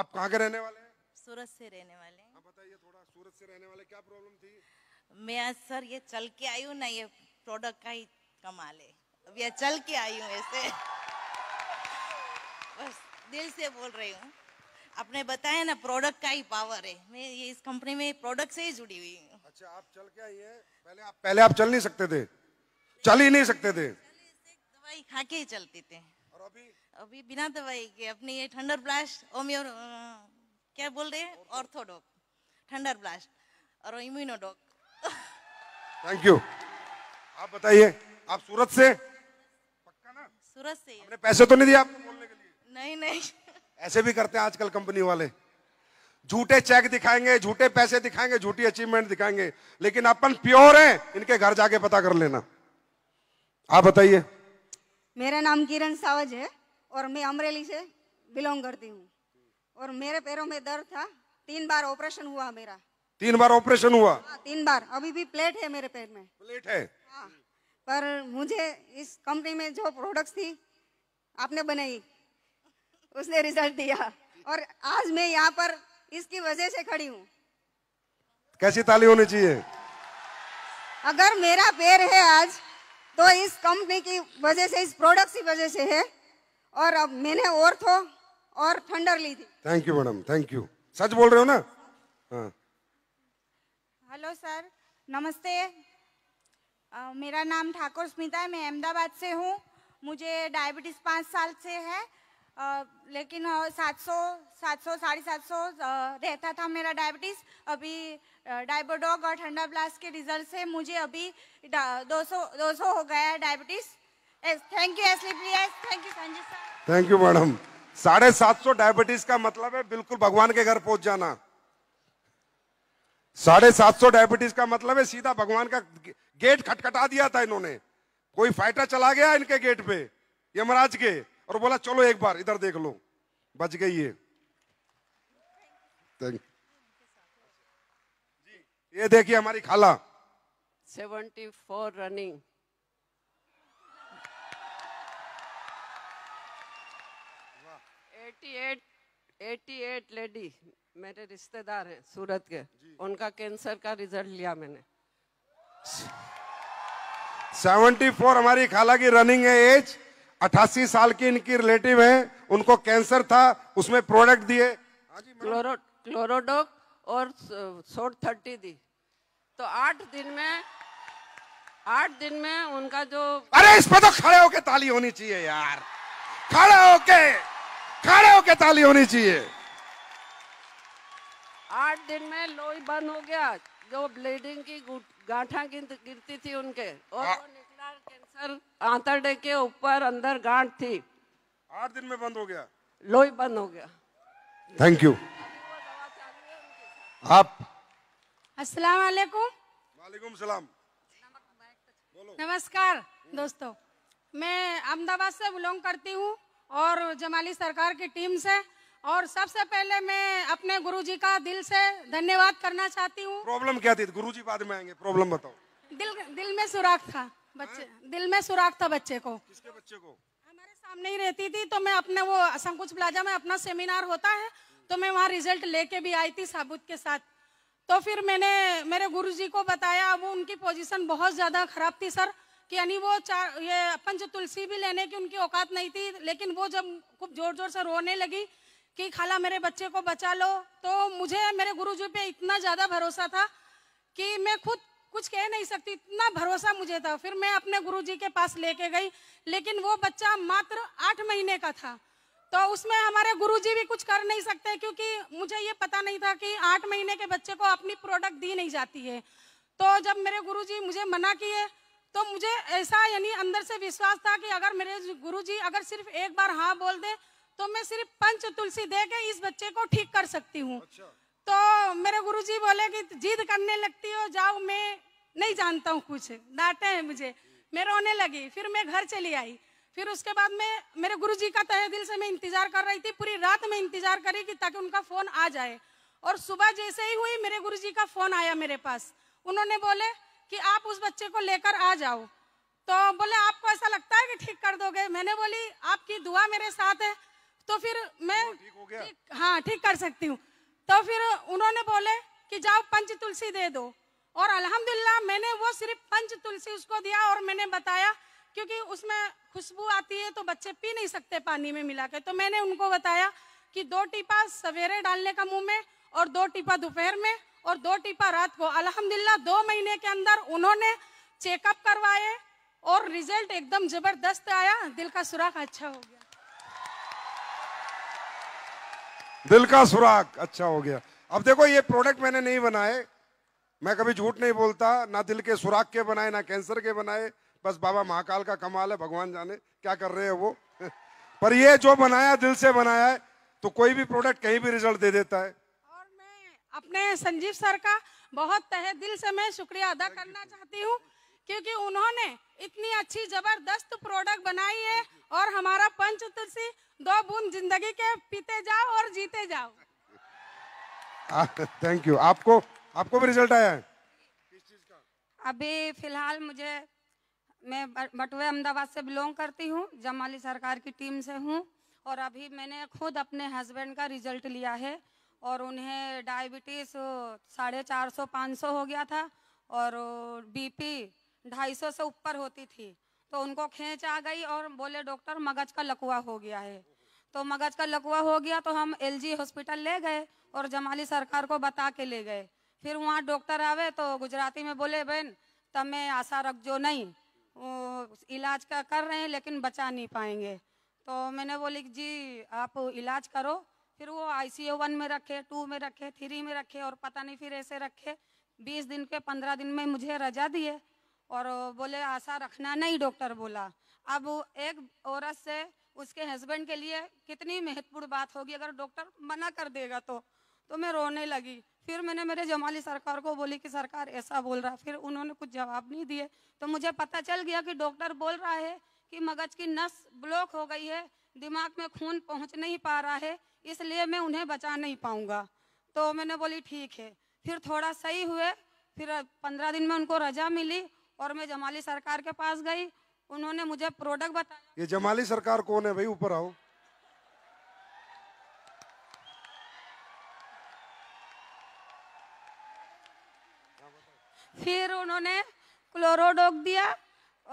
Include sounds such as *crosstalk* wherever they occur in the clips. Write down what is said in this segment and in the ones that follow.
आप कहाँ के रहने वाले हैं सूरत से रहने वाले हैं बताइए थोड़ा सूरत से रहने वाले क्या प्रॉब्लम थी मैं सर ये चल के आई हूँ ना ये प्रोडक्ट का ही कमाल है अब ये चल के आई हूँ ऐसे बस दिल से बोल रही हूँ आपने बताया ना प्रोडक्ट का ही पावर है मैं ये इस कंपनी में प्रोडक्ट से ही जुड़ी हुई हूँ अच्छा आप चल के आई है पहले आप पहले आप चल नहीं सकते थे चल ही नहीं सकते थे दवाई खा के ही चलते थे और अभी अभी बिना दवाई के अपनी ये थंडर ब्लास्ट ओमियो क्या बोल रहे हैं ऑर्थोडॉक थंडर ब्लास्ट और इम्यूनोडॉक थैंक यू आप बताइए आप सूरत से पक्का ना सूरत से हमने पैसे तो नहीं दिए आपको बोलने के लिए नहीं नहीं ऐसे भी करते हैं आजकल कंपनी वाले झूठे चेक दिखाएंगे झूठे पैसे दिखाएंगे झूठी अचीवमेंट दिखाएंगे लेकिन अपन प्योर हैं इनके घर जाके पता कर लेना आप बताइए मेरा नाम किरण सावज है और मैं अमरेली से बिलोंग करती हूँ और मेरे पैरों में दर्द था तीन बार ऑपरेशन हुआ मेरा तीन बार ऑपरेशन हुआ आ, हाँ, तीन बार अभी भी प्लेट है मेरे पैर में प्लेट है आ, हाँ। पर मुझे इस कंपनी में जो प्रोडक्ट्स थी आपने बनाई उसने रिजल्ट दिया और आज मैं यहाँ पर इसकी वजह से खड़ी हूँ कैसी ताली होनी चाहिए अगर मेरा पैर है आज तो इस कंपनी की वजह से इस प्रोडक्ट की वजह से है और अब मैंने थो और थंडर ली थी thank you madam thank you सच बोल रहे हो ना हेलो हाँ। सर नमस्ते मेरा नाम ठाकुर स्मिता है मैं अहमदाबाद से हूँ मुझे डायबिटीज़ पाँच साल से है लेकिन सात सौ सात सौ साढ़े सात सौ रहता था मेरा डायबिटीज़ अभी डायबोडॉग और ठंडा ब्लास्ट के रिजल्ट से मुझे अभी 200 200 हो गया है डायबिटीज़ थैंक यू एस thank you Sanjay sir thank you madam साढ़े सात सौ डायबिटीज का मतलब है बिल्कुल भगवान के घर पहुंच जाना साढ़े सात सौ डायबिटीज का मतलब है सीधा भगवान का गेट खटखटा दिया था इन्होंने कोई फाइटर चला गया इनके गेट पे यमराज के और बोला चलो एक बार इधर देख लो बच गई ये ये देखिए हमारी खाला 74 running eighty eight eighty eight lady मेरे रिश्तेदार हैं सूरत के उनका कैंसर का रिजल्ट लिया मैंने 74 हमारी खाला की रनिंग है एज अठासी साल की इनकी रिलेटिव है उनको कैंसर था उसमें प्रोडक्ट दिए क्लोरो, और सोट थर्टी दी तो आठ दिन में आठ दिन में उनका जो अरे इस पर तो खड़े होके ताली होनी चाहिए यार खड़े होके खड़े होके ताली होनी चाहिए आठ दिन में लोही बंद हो गया जो ब्लीडिंग की गांठा गिरती थी उनके और आ, कैंसर आंतरडे के ऊपर अंदर गांठ थी आठ दिन में बंद हो गया लोही बंद हो गया थैंक यू आप अस्सलाम वालेकुम वालेकुम सलाम नमस्कार दोस्तों मैं अहमदाबाद से बिलोंग करती हूँ और जमाली सरकार की टीम से और सबसे पहले मैं अपने गुरुजी का दिल से धन्यवाद करना चाहती हूँ प्रॉब्लम क्या थी गुरुजी बाद में आएंगे प्रॉब्लम बताओ दिल दिल में सुराख था बच्चे दिल में सुराग था बच्चे को किसके बच्चे को हमारे सामने ही रहती थी तो मैं अपने वो संकुच प्लाजा में अपना सेमिनार होता है तो मैं वहाँ रिजल्ट लेके भी आई थी साबुत के साथ तो फिर मैंने मेरे गुरुजी को बताया वो उनकी पोजीशन बहुत ज़्यादा खराब थी सर कि यानी वो चार ये पंच तुलसी भी लेने की उनकी औकात नहीं थी लेकिन वो जब खूब जोर जोर से रोने लगी कि खाला मेरे बच्चे को बचा लो तो मुझे मेरे गुरुजी पे इतना ज़्यादा भरोसा था कि मैं खुद कुछ कह नहीं सकती इतना भरोसा मुझे था फिर मैं अपने गुरुजी के पास लेके गई लेकिन वो बच्चा मात्र आठ महीने का था तो उसमें हमारे गुरुजी भी कुछ कर नहीं सकते क्योंकि मुझे ये पता नहीं था कि आठ महीने के बच्चे को अपनी प्रोडक्ट दी नहीं जाती है तो जब मेरे जी मुझे मना किए तो मुझे ऐसा यानी अंदर से विश्वास था कि अगर मेरे जी अगर सिर्फ एक बार हाँ बोल दे तो मैं सिर्फ पंच तुलसी दे के इस बच्चे को ठीक कर सकती हूँ अच्छा। तो मेरे गुरुजी बोले कि जिद करने लगती हो जाओ मैं नहीं जानता हूँ कुछ डांटे हैं मुझे मैं रोने लगी फिर मैं घर चली आई फिर उसके बाद में मेरे गुरु का तहे दिल से मैं इंतजार कर रही थी पूरी रात में इंतजार करी कि ताकि उनका फोन आ जाए और सुबह जैसे ही हुई मेरे गुरुजी का फोन आया मेरे पास उन्होंने बोले कि आप उस बच्चे को लेकर आ जाओ तो बोले आपको ऐसा लगता है कि ठीक कर दोगे मैंने बोली आपकी दुआ मेरे साथ है तो फिर मैं ठीक हो गया ठीक, हाँ ठीक कर सकती हूँ तो फिर उन्होंने बोले कि जाओ पंच तुलसी दे दो और अल्हम्दुलिल्लाह मैंने वो सिर्फ पंच तुलसी उसको दिया और मैंने बताया क्योंकि उसमें खुशबू आती है तो बच्चे पी नहीं सकते पानी में मिला के तो मैंने उनको बताया कि दो टीपा सवेरे डालने का मुंह में और दो टीपा दोपहर में और दो टीपा रात को अल्हम्दुलिल्लाह दो महीने के अंदर उन्होंने चेकअप करवाए और रिजल्ट एकदम जबरदस्त आया दिल का सुराख अच्छा हो गया दिल का सुराग अच्छा हो गया अब देखो ये प्रोडक्ट मैंने नहीं बनाए मैं कभी झूठ नहीं बोलता ना दिल के सुराग के बनाए ना कैंसर के बनाए बस बाबा महाकाल का कमाल है भगवान जाने क्या कर रहे हैं वो *laughs* पर ये जो बनाया दिल से बनाया है तो कोई भी प्रोडक्ट कहीं भी रिजल्ट दे देता है और मैं अपने संजीव सर का बहुत तहे दिल से मैं शुक्रिया अदा करना चाहती हूँ क्योंकि उन्होंने इतनी अच्छी जबरदस्त प्रोडक्ट बनाई है और हमारा पंच तुलसी दो बूंद जिंदगी के पीते जाओ और जीते जाओ थैंक यू आपको आपको भी रिजल्ट आया है अभी फिलहाल मुझे मैं बटुए अहमदाबाद से बिलोंग करती हूँ जमाली सरकार की टीम से हूँ और अभी मैंने खुद अपने हस्बैंड का रिजल्ट लिया है और उन्हें डायबिटीज़ साढ़े चार सौ पाँच सौ हो गया था और बीपी ढाई सौ से ऊपर होती थी तो उनको खींच आ गई और बोले डॉक्टर मगज का लकुआ हो गया है तो मगज का लकुआ हो गया तो हम एलजी हॉस्पिटल ले गए और जमाली सरकार को बता के ले गए फिर वहाँ डॉक्टर आवे तो गुजराती में बोले बहन मैं आशा रख जो नहीं इलाज का कर रहे हैं लेकिन बचा नहीं पाएंगे तो मैंने बोली जी आप इलाज करो फिर वो आई सी वन में रखे टू में रखे थ्री में रखे और पता नहीं फिर ऐसे रखे बीस दिन के पंद्रह दिन में मुझे रजा दिए और बोले आशा रखना नहीं डॉक्टर बोला अब एक औरत से उसके हस्बैंड के लिए कितनी महत्वपूर्ण बात होगी अगर डॉक्टर मना कर देगा तो तो मैं रोने लगी फिर मैंने मेरे जमाली सरकार को बोली कि सरकार ऐसा बोल रहा फिर उन्होंने कुछ जवाब नहीं दिए तो मुझे पता चल गया कि डॉक्टर बोल रहा है कि मगज की नस ब्लॉक हो गई है दिमाग में खून पहुंच नहीं पा रहा है इसलिए मैं उन्हें बचा नहीं पाऊंगा तो मैंने बोली ठीक है फिर थोड़ा सही हुए फिर पंद्रह दिन में उनको रजा मिली और मैं जमाली सरकार के पास गई उन्होंने मुझे प्रोडक्ट बताया ये जमाली सरकार कौन है भाई ऊपर आओ फिर उन्होंने क्लोरोडोक दिया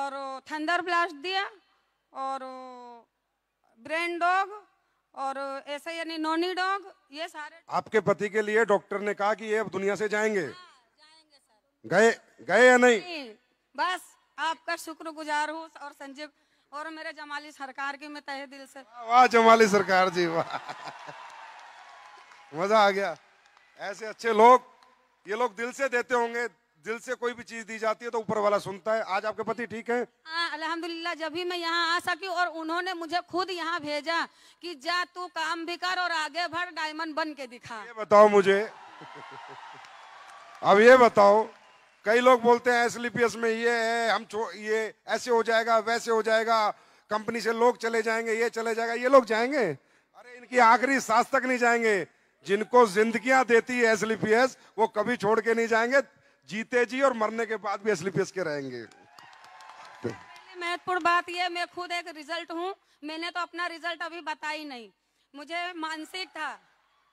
और थंडर ब्लास्ट दिया और ब्रेन डॉग और ऐसे यानी नोनी डॉग ये सारे आपके पति के लिए डॉक्टर ने कहा कि ये अब दुनिया से जाएंगे, हाँ, जाएंगे गए गए या नहीं, नहीं। बस आपका शुक्रगुजार हूँ और संजीव और मेरे जमाली सरकार की मैं तहे दिल से वाह जमाली सरकार जी वाह मजा आ गया ऐसे अच्छे लोग ये लोग दिल से देते होंगे दिल से कोई भी चीज दी जाती है तो ऊपर वाला सुनता है आज आपके पति ठीक है हाँ, अल्हम्दुलिल्लाह जब भी मैं यहाँ आ सकी और उन्होंने मुझे खुद यहाँ भेजा कि जा तू काम भी कर और आगे भर डायमंड बन के दिखा ये बताओ मुझे अब ये बताओ कई लोग बोलते हैं एस में ये है हम ये ऐसे हो जाएगा वैसे हो जाएगा कंपनी से लोग चले जाएंगे ये चले जाएगा ये लोग जाएंगे अरे इनकी आखिरी सांस तक नहीं जाएंगे जिनको जिंदगियां देती है एस वो कभी छोड़ के नहीं जाएंगे जीते जी और मरने के बाद भी एस के रहेंगे महत्वपूर्ण बात यह मैं खुद एक रिजल्ट हूँ मैंने तो अपना रिजल्ट अभी बता ही नहीं मुझे मानसिक था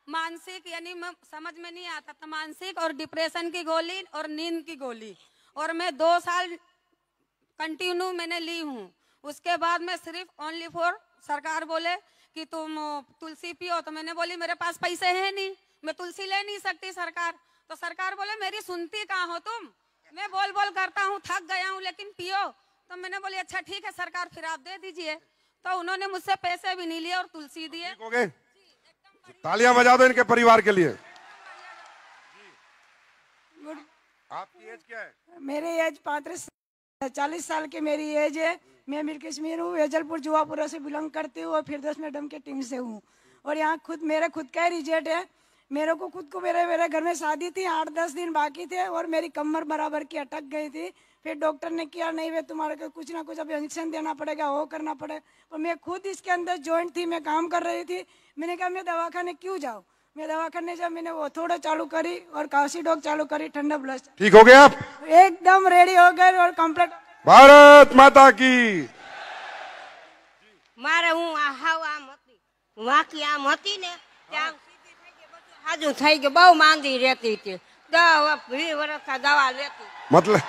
मानसिक यानी समझ में नहीं आता था मानसिक और डिप्रेशन की गोली और नींद की गोली और मैं दो साल कंटिन्यू मैंने ली हूँ उसके बाद मैं सिर्फ ओनली फॉर सरकार बोले कि तुम तुलसी पियो तो मैंने बोली मेरे पास पैसे हैं नहीं मैं तुलसी ले नहीं सकती सरकार तो सरकार बोले मेरी सुनती कहाँ हो तुम मैं बोल बोल करता हूँ थक गया हूँ लेकिन पियो तो मैंने बोली अच्छा ठीक है सरकार फिर आप दे दीजिए तो उन्होंने मुझसे पैसे भी नहीं लिए और तुलसी दिए तालियां बजा दो इनके परिवार के लिए आपकी एज क्या है मेरी एज पैंतीस चालीस साल की मेरी एज है मैं अमीर कश्मीर हूँ वेजलपुर जुआपुरा से बिलोंग करती हूँ और फिर दस मैडम के टीम से हूँ और यहाँ खुद मेरा खुद का रिजल्ट है मेरे को खुद को मेरे मेरे घर में शादी थी आठ दस दिन बाकी थे और मेरी कमर बराबर की अटक गई थी फिर डॉक्टर ने किया नहीं वे तुम्हारे को कुछ ना कुछ अभी इंजेक्शन देना पड़ेगा वो करना पड़ेगा पर मैं खुद इसके अंदर जॉइंट थी मैं काम कर रही थी मैंने कहा मैं दवाखाने क्यों जाऊँ मैं दवाखाने जब मैंने वो थोड़ा चालू करी और काशी डॉग चालू करी ठंडा ब्लश ठीक हो गया आप एकदम रेडी हो गए और कम्प्लीट भारत माता की મારે हूँ આ હાવ આમ હતી વાંકી આમ હતી ને આજુ થઈ ગયું બહુ માંદી રહેતી હતી દસ વીસ વર્ષ દવા લેતી મતલબ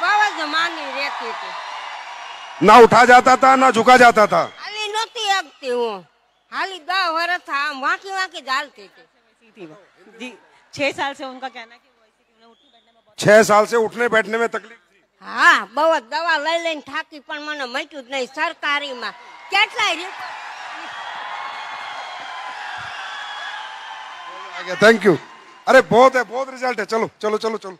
બહુ જ માંદી રહેતી હતી ના ઉઠા જાતા હતા ના ઝુકા જાતા હતા હાલી નહોતી આગતી હું हाली दो वर्ष हम वहाँ की वहाँ की डालते थे जी छह साल से छह साल से उठने बैठने में तकलीफ हाँ बहुत दवा ले लेने थाकी पर मैंने मैटू नहीं सरकारी में કેટલાય आ गया थैंक यू अरे बहुत है बहुत रिजल्ट है चलो चलो चलो चलो